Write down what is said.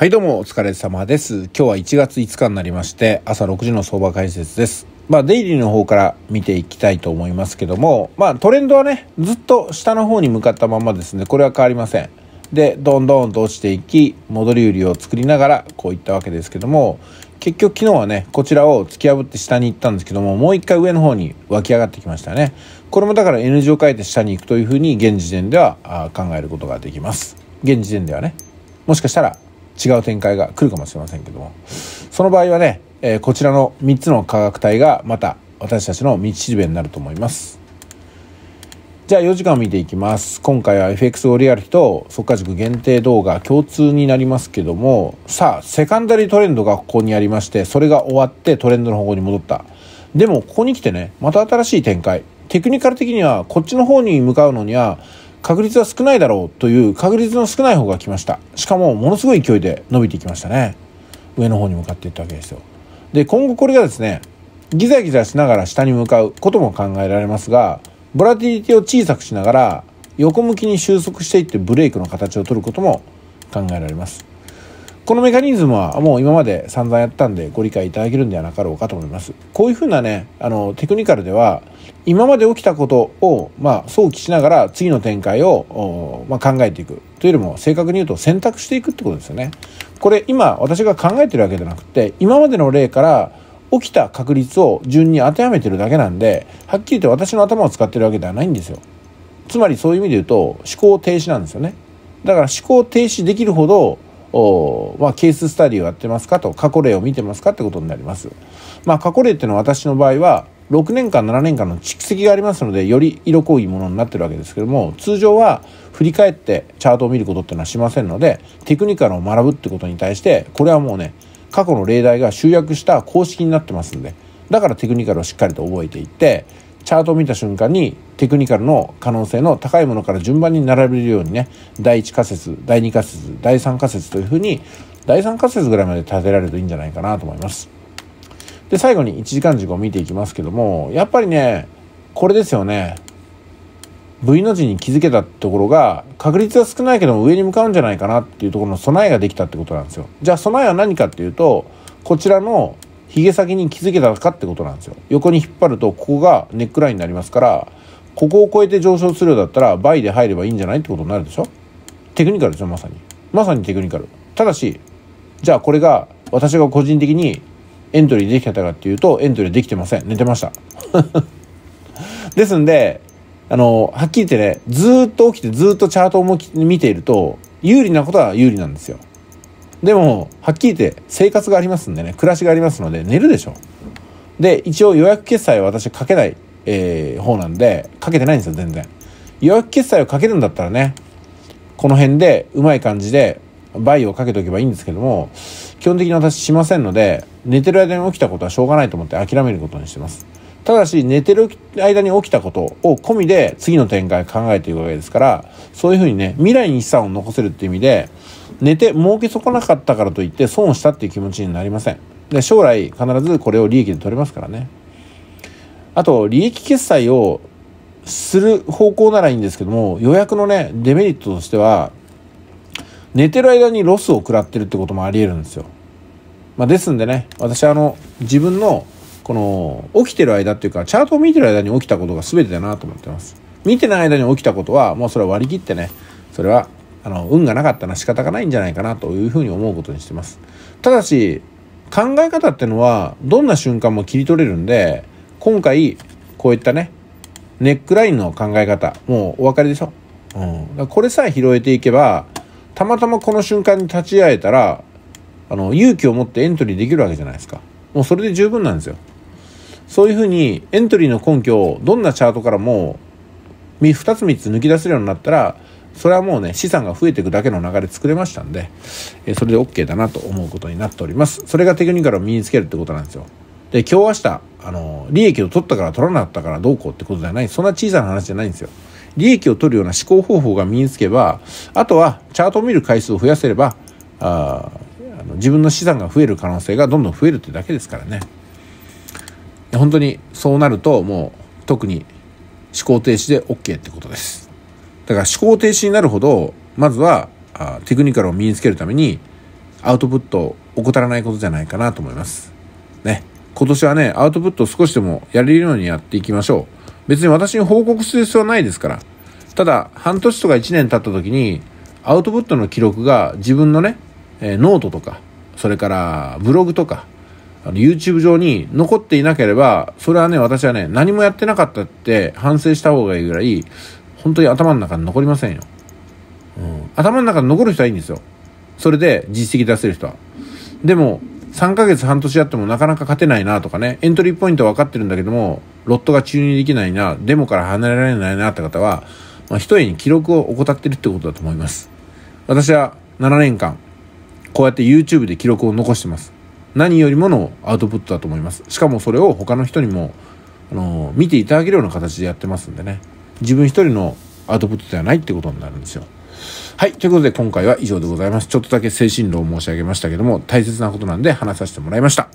はいどうもお疲れ様です。今日は1月5日になりまして朝6時の相場解説です。まあデイリーの方から見ていきたいと思いますけどもまあトレンドはねずっと下の方に向かったままですねこれは変わりません。でどんどんと落ちていき戻り売りを作りながらこういったわけですけども結局昨日はねこちらを突き破って下に行ったんですけどももう一回上の方に湧き上がってきましたねこれもだから N 字を変えて下に行くというふうに現時点では考えることができます現時点ではねもしかしたら違う展開が来るかもしれませんけども、その場合はね、えー、こちらの3つの価格帯がまた私たちの道しるべになると思います。じゃあ4時間見ていきます。今回は FX オリアルヒと速稼塾限定動画共通になりますけども、さあ、セカンダリートレンドがここにありまして、それが終わってトレンドの方向に戻った。でも、ここに来てね、また新しい展開。テクニカル的には、こっちの方に向かうのには、確率は少ないだろうという確率の少ない方が来ましたしかもものすごい勢いで伸びていきましたね上の方に向かっていったわけですよで今後これがですねギザギザしながら下に向かうことも考えられますがボラティリティを小さくしながら横向きに収束していってブレイクの形を取ることも考えられますこのメカニズムはもう今まで散々やったんでご理解いただけるんではなかろうかと思います。こういうふうなね、あの、テクニカルでは、今まで起きたことを、まあ、想起しながら次の展開を、まあ、考えていく。というよりも正確に言うと選択していくってことですよね。これ今私が考えてるわけじゃなくて、今までの例から起きた確率を順に当てはめてるだけなんで、はっきり言って私の頭を使ってるわけではないんですよ。つまりそういう意味で言うと思考停止なんですよね。だから思考停止できるほどおまあ、ケーススタディをやってますかと過去例を見てますかってことになります。まあ、過去例っていうのは私の場合は6年間7年間の蓄積がありますのでより色濃いものになってるわけですけども通常は振り返ってチャートを見ることっていうのはしませんのでテクニカルを学ぶってことに対してこれはもうね過去の例題が集約した公式になってますんでだからテクニカルをしっかりと覚えていってチャートを見た瞬間にテクニカルの可能性の高いものから順番に並べるようにね第1仮説第2仮説第3仮説というふうに第3仮説ぐらいまで立てられるといいんじゃないかなと思います。で最後に1時間軸を見ていきますけどもやっぱりねこれですよね V の字に気づけたところが確率は少ないけども上に向かうんじゃないかなっていうところの備えができたってことなんですよ。じゃあ備えは何かっていうとこちらのヒゲ先に気づけたかってことなんですよ横に引っ張るとここがネックラインになりますからここを超えて上昇するようだったら倍で入ればいいんじゃないってことになるでしょテクニカルでしょまさにまさにテクニカルただしじゃあこれが私が個人的にエントリーできたかっていうとエントリーできてません寝てました ですんであのはっきり言ってねずっと起きてずっとチャートを見ていると有利なことは有利なんですよでもはっきり言って生活がありますんでね暮らしがありますので寝るでしょで一応予約決済は私かけない、えー、方なんでかけてないんですよ全然予約決済をかけるんだったらねこの辺でうまい感じで倍をかけておけばいいんですけども基本的に私しませんので寝てる間に起きたことはしょうがないと思って諦めることにしてますただし寝てる間に起きたことを込みで次の展開考えていくわけですからそういうふうにね、未来に資産を残せるっていう意味で、寝て儲け損なかったからといって損をしたっていう気持ちになりません。で、将来必ずこれを利益で取れますからね。あと、利益決済をする方向ならいいんですけども、予約のね、デメリットとしては、寝てる間にロスを食らってるってこともあり得るんですよ。まあ、ですんでね、私あの、自分のこの起きてる間っていうかチャートを見てる間に起きたことが全てだなと思ってます見てない間に起きたことはもうそれは割り切ってねそれはあの運がなかったら仕方がないんじゃないかなというふうに思うことにしてますただし考え方ってのはどんな瞬間も切り取れるんで今回こういったねネックラインの考え方もうお分かりでしょ、うん、これさえ拾えていけばたまたまこの瞬間に立ち会えたらあの勇気を持ってエントリーできるわけじゃないですかもうそれで十分なんですよそういうふうにエントリーの根拠をどんなチャートからも2つ3つ抜き出せるようになったら、それはもうね、資産が増えていくだけの流れ作れましたんで、えそれで OK だなと思うことになっております。それがテクニカルを身につけるってことなんですよ。で、今日明日、あの、利益を取ったから取らなかったからどうこうってことじゃない、そんな小さな話じゃないんですよ。利益を取るような思考方法が身につけば、あとはチャートを見る回数を増やせれば、ああの自分の資産が増える可能性がどんどん増えるってだけですからね。本当にそうなるともう特に思考停止で OK ってことです。だから思考停止になるほど、まずはあテクニカルを身につけるためにアウトプットを怠らないことじゃないかなと思います。ね。今年はね、アウトプットを少しでもやれるようにやっていきましょう。別に私に報告する必要はないですから。ただ、半年とか1年経った時に、アウトプットの記録が自分のね、えノートとか、それからブログとか、あの YouTube 上に残っていなければ、それはね、私はね、何もやってなかったって反省した方がいいぐらい、本当に頭の中に残りませんよ。うん、頭の中に残る人はいいんですよ。それで実績出せる人は。でも、3ヶ月半年やってもなかなか勝てないなとかね、エントリーポイントは分かってるんだけども、ロットが注入できないな、デモから離れられないなって方は、まあ、一重に記録を怠ってるってことだと思います。私は7年間、こうやって YouTube で記録を残してます。何よりものアウトプットだと思いますしかもそれを他の人にもあの見ていただけるような形でやってますんでね自分一人のアウトプットではないってことになるんですよはいということで今回は以上でございますちょっとだけ精神論を申し上げましたけども大切なことなんで話させてもらいました